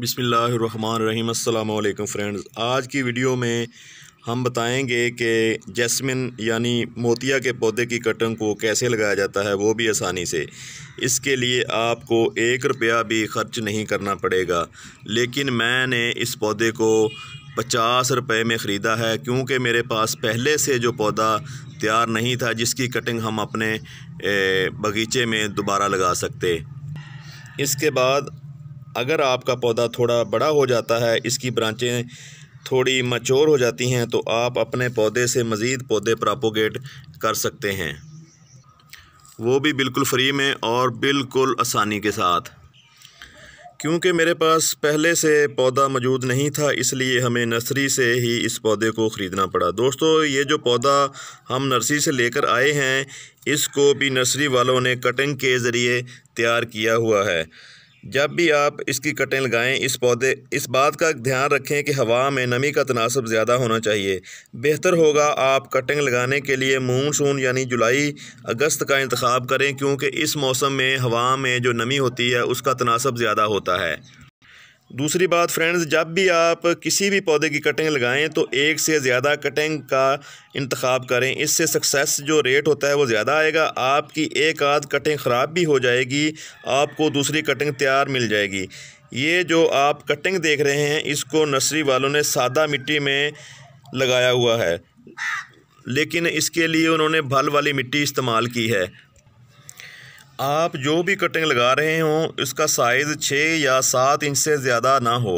बिसमीम अल्लाम फ्रेंड्स आज की वीडियो में हम बताएंगे कि जैस्मिन यानी मोतिया के पौधे की कटिंग को कैसे लगाया जाता है वो भी आसानी से इसके लिए आपको एक रुपया भी खर्च नहीं करना पड़ेगा लेकिन मैंने इस पौधे को पचास रुपये में ख़रीदा है क्योंकि मेरे पास पहले से जो पौधा तैयार नहीं था जिसकी कटिंग हम अपने बगीचे में दोबारा लगा सकते इसके बाद अगर आपका पौधा थोड़ा बड़ा हो जाता है इसकी ब्रांचें थोड़ी मचोर हो जाती हैं तो आप अपने पौधे से मज़ीद पौधे प्रापोगेट कर सकते हैं वो भी बिल्कुल फ्री में और बिल्कुल आसानी के साथ क्योंकि मेरे पास पहले से पौधा मौजूद नहीं था इसलिए हमें नर्सरी से ही इस पौधे को ख़रीदना पड़ा दोस्तों ये जो पौधा हम नर्सरी से लेकर आए हैं इसको भी नर्सरी वालों ने कटिंग के ज़रिए तैयार किया हुआ है जब भी आप इसकी कटें लगाएं इस पौधे इस बात का ध्यान रखें कि हवा में नमी का तनासब ज़्यादा होना चाहिए बेहतर होगा आप कटिंग लगाने के लिए मूनसून यानी जुलाई अगस्त का इंतखब करें क्योंकि इस मौसम में हवा में जो नमी होती है उसका तनासब ज़्यादा होता है दूसरी बात फ्रेंड्स जब भी आप किसी भी पौधे की कटिंग लगाएं तो एक से ज़्यादा कटिंग का इंतखब करें इससे सक्सेस जो रेट होता है वो ज़्यादा आएगा आपकी एक आध कटिंग ख़राब भी हो जाएगी आपको दूसरी कटिंग तैयार मिल जाएगी ये जो आप कटिंग देख रहे हैं इसको नर्सरी वालों ने सादा मिट्टी में लगाया हुआ है लेकिन इसके लिए उन्होंने भल वाली मिट्टी इस्तेमाल की है आप जो भी कटिंग लगा रहे हों इसका साइज़ छः या सात इंच से ज़्यादा ना हो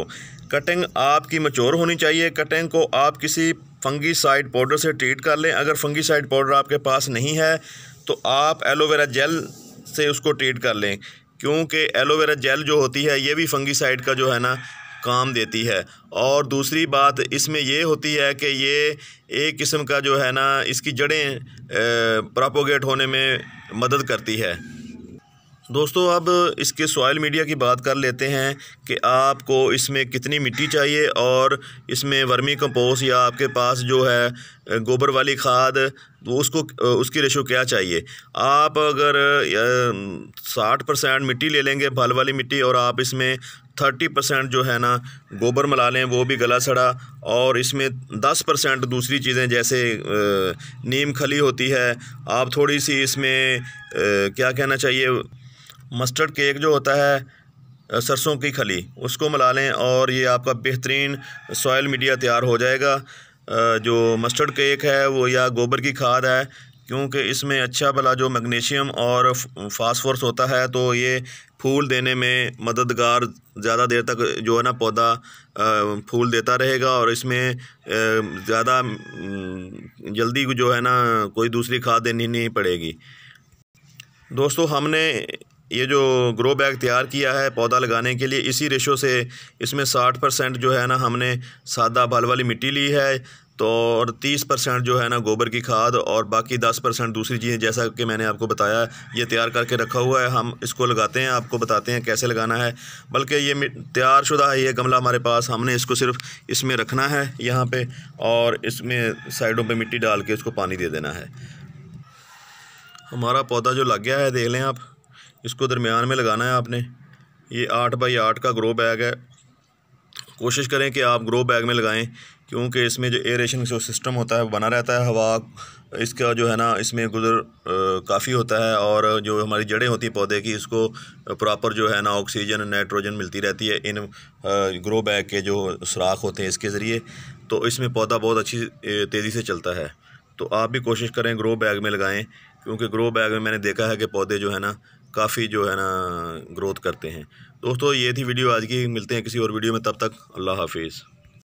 कटिंग आपकी मचोर होनी चाहिए कटिंग को आप किसी फंगी साइड पाउडर से ट्रीट कर लें अगर फंगी साइड पाउडर आपके पास नहीं है तो आप एलोवेरा जेल से उसको ट्रीट कर लें क्योंकि एलोवेरा जेल जो होती है ये भी फंगी साइड का जो है ना काम देती है और दूसरी बात इसमें यह होती है कि ये एक किस्म का जो है ना इसकी जड़ें प्रोपोगेट होने में मदद करती है दोस्तों अब इसके सॉयल मीडिया की बात कर लेते हैं कि आपको इसमें कितनी मिट्टी चाहिए और इसमें वर्मी कंपोस्ट या आपके पास जो है गोबर वाली खाद वो उसको उसकी रेशो क्या चाहिए आप अगर साठ परसेंट मिट्टी ले लेंगे भल वाली मिट्टी और आप इसमें थर्टी परसेंट जो है ना गोबर मिला लें वो भी गला सड़ा और इसमें दस परसेंट दूसरी चीज़ें जैसे नीम खली होती है आप थोड़ी सी इसमें क्या कहना चाहिए मस्टर्ड केक जो होता है सरसों की खली उसको मिला लें और ये आपका बेहतरीन सॉयल मीडिया तैयार हो जाएगा जो मस्टर्ड केक है वो या गोबर की खाद है क्योंकि इसमें अच्छा भला जो मैग्नीशियम और फास्फोरस होता है तो ये फूल देने में मददगार ज़्यादा देर तक जो है ना पौधा फूल देता रहेगा और इसमें ज़्यादा जल्दी जो है ना कोई दूसरी खाद देनी नहीं पड़ेगी दोस्तों हमने ये जो ग्रो बैग तैयार किया है पौधा लगाने के लिए इसी रेशो से इसमें साठ परसेंट जो है ना हमने सादा भल वाली मिट्टी ली है तो और तीस परसेंट जो है ना गोबर की खाद और बाकी दस परसेंट दूसरी चीज़ें जैसा कि मैंने आपको बताया ये तैयार करके रखा हुआ है हम इसको लगाते हैं आपको बताते हैं कैसे लगाना है बल्कि ये तैयार शुदा है ये गमला हमारे पास हमने इसको सिर्फ इसमें रखना है यहाँ पे और इसमें साइडों पे मिट्टी डाल के इसको पानी दे देना है हमारा पौधा जो लग गया है देख लें आप इसको दरमियान में लगाना है आपने ये आठ बाई आठ का ग्रो बैग है कोशिश करें कि आप ग्रो बैग में लगाएं क्योंकि इसमें जो एयरेशन जो सिस्टम होता है बना रहता है हवा इसका जो है ना इसमें गुजर काफ़ी होता है और जो हमारी जड़ें होती हैं पौधे की इसको प्रॉपर जो है ना ऑक्सीजन नाइट्रोजन मिलती रहती है इन ग्रो बैग के जो सुराख होते हैं इसके ज़रिए तो इसमें पौधा बहुत अच्छी तेज़ी से चलता है तो आप भी कोशिश करें ग्रो बैग में लगाएँ क्योंकि ग्रो बैग में मैंने देखा है कि पौधे जो है ना काफ़ी जो है ना ग्रोथ करते हैं दोस्तों ये थी वीडियो आज की मिलते हैं किसी और वीडियो में तब तक अल्लाह हाफिज़